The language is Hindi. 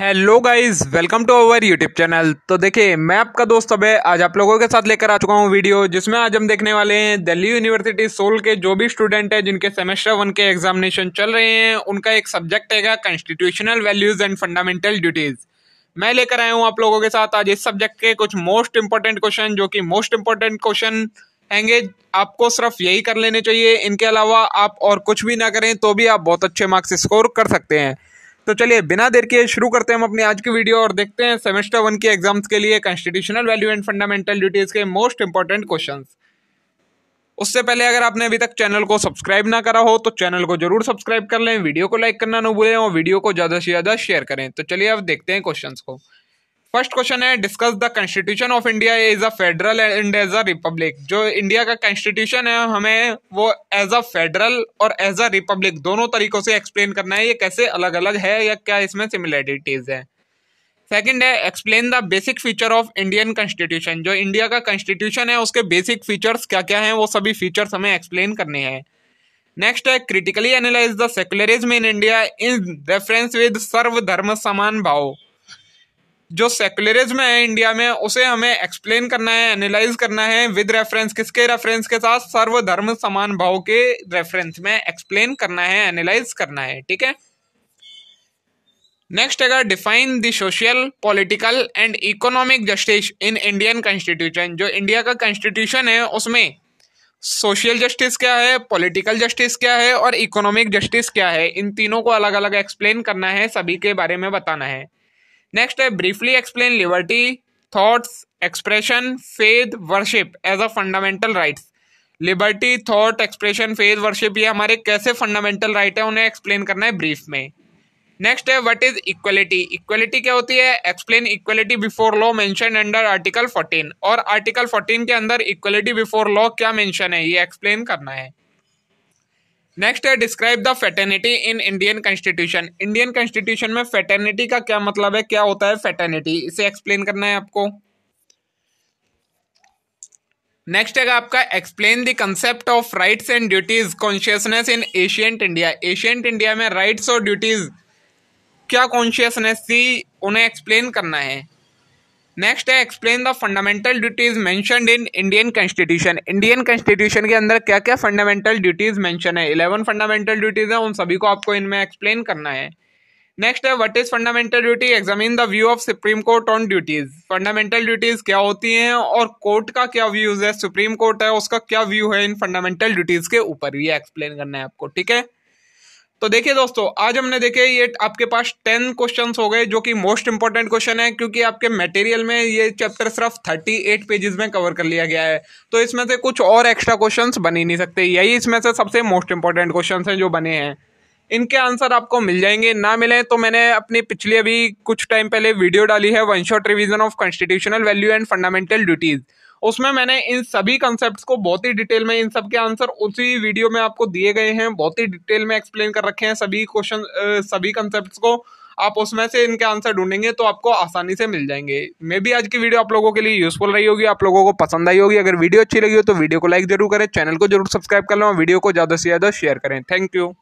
hello guys welcome to our YouTube channel तो देखिए मैं आपका दोस्त अब आज आप लोगों के साथ लेकर आ चुका हूँ वीडियो जिसमें आज हम देखने वाले हैं दिल्ली यूनिवर्सिटी सोल के जो भी स्टूडेंट हैं जिनके सेमेस्टर वन के एग्जामिनेशन चल रहे हैं उनका एक सब्जेक्ट है constitutional values and fundamental duties मैं लेकर आया हूँ आप लोगों के साथ आज इस सब्जेक्ट के कुछ मोस्ट इंपॉर्टेंट क्वेश्चन जो कि मोस्ट इंपॉर्टेंट क्वेश्चन हैंगे आपको सिर्फ यही कर लेने चाहिए इनके अलावा आप और कुछ भी ना करें तो भी आप बहुत अच्छे मार्क्स स्कोर कर सकते हैं तो चलिए बिना देर के शुरू करते हैं हम अपनी आज की वीडियो और देखते हैं सेमेस्टर वन के एग्जाम्स के लिए constitutional value and fundamental duties के मोस्ट इंपॉर्टेंट क्वेश्चन उससे पहले अगर आपने अभी तक चैनल को सब्सक्राइब ना करा हो तो चैनल को जरूर सब्सक्राइब कर लें वीडियो को लाइक करना ना भूलें और वीडियो को ज़्यादा से ज़्यादा शेयर करें तो चलिए अब देखते हैं क्वेश्चन को फर्स्ट क्वेश्चन है discuss the constitution of India is a federal and as a republic जो इंडिया का कॉन्स्टिट्यूशन है हमें वो एज अ फेडरल और एज अ रिपब्लिक दोनों तरीकों से एक्सप्लेन करना है ये कैसे अलग अलग है या क्या इसमें सिमिलैरिटीज है सेकेंड है explain the basic feature of Indian constitution जो इंडिया का कॉन्स्टिट्यूशन है उसके बेसिक फीचर्स क्या क्या हैं वो सभी फीचर्स हमें एक्सप्लेन करने हैं नेक्स्ट है critically analyse the secularism in India in reference with सर्वधर्म समान भाव जो सेकुलरिज्म है इंडिया में उसे हमें एक्सप्लेन करना है एनालाइज करना है विद रेफरेंस किसके रेफरेंस के साथ सर्वधर्म समान भाव के रेफरेंस में एक्सप्लेन करना है एनालाइज करना है ठीक है नेक्स्ट अगर define the social political and economic justice in Indian constitution जो इंडिया का कॉन्स्टिट्यूशन है उसमें सोशल जस्टिस क्या है पॉलिटिकल जस्टिस क्या है और इकोनॉमिक जस्टिस क्या है इन तीनों को अलग अलग एक्सप्लेन करना है सभी के बारे में बताना है नेक्स्ट है briefly explain liberty thoughts expression faith worship as a fundamental rights liberty thought expression faith worship ये हमारे कैसे फंडामेंटल राइट है उन्हें एक्सप्लेन करना है ब्रीफ में नेक्स्ट है व्हाट इज इक्वलिटी इक्वलिटी क्या होती है explain equality before law mention under article 14 और आर्टिकल 14 के अंदर इक्वलिटी बिफोर लॉ क्या मेंशन है ये एक्सप्लेन करना है नेक्स्ट है describe the fraternity in Indian constitution Indian constitution में फेटर्निटी का क्या मतलब है क्या होता है फेटर्निटी इसे एक्सप्लेन करना है आपको नेक्स्ट है आपका explain the concept of rights and duties consciousness in ancient India ancient India में राइट्स और ड्यूटीज क्या कॉन्शियसनेस थी उन्हें एक्सप्लेन करना है नेक्स्ट है explain the fundamental duties mention in Indian constitution Indian constitution के अंदर क्या क्या फंडामेंटल ड्यूटीज मैंशन है इलेवन फंडामेंटल ड्यूटीज हैं उन सभी को आपको इनमें एक्सप्लेन करना है नेक्स्ट है what is fundamental duty examine the view of supreme court on duties fundamental duties क्या होती हैं और कोर्ट का क्या व्यूज है सुप्रीम कोर्ट है उसका क्या व्यू है इन फंडामेंटल ड्यूटीज के ऊपर ये एक्सप्लेन करना है आपको ठीक है तो देखिए दोस्तों आज हमने देखे ये आपके पास टेन क्वेश्चंस हो गए जो कि मोस्ट इंपॉर्टेंट क्वेश्चन है क्योंकि आपके मटेरियल में ये चैप्टर सिर्फ थर्टी एट पेजेस में कवर कर लिया गया है तो इसमें से कुछ और एक्स्ट्रा क्वेश्चंस बन ही नहीं सकते यही इसमें से सबसे मोस्ट इंपॉर्टेंट क्वेश्चन हैं जो बने हैं इनके आंसर आपको मिल जाएंगे ना मिले तो मैंने अपनी पिछली अभी कुछ टाइम पहले वीडियो डाली है one shot revision of constitutional value and fundamental duties उसमें मैंने इन सभी कंसेप्ट को बहुत ही डिटेल में इन सब के आंसर उसी वीडियो में आपको दिए गए हैं बहुत ही डिटेल में एक्सप्लेन कर रखे हैं सभी क्वेश्चन सभी कंसेप्ट को आप उसमें से इनके आंसर ढूंढेंगे तो आपको आसानी से मिल जाएंगे मे भी आज की वीडियो आप लोगों के लिए यूजफुल रही होगी आप लोगों को पसंद आई होगी अगर वीडियो अच्छी लगी हो तो वीडियो को लाइक जरूर करें चैनल को जरूर सब्सक्राइब कर लें और वीडियो को ज़्यादा से ज़्यादा शेयर करें थैंक यू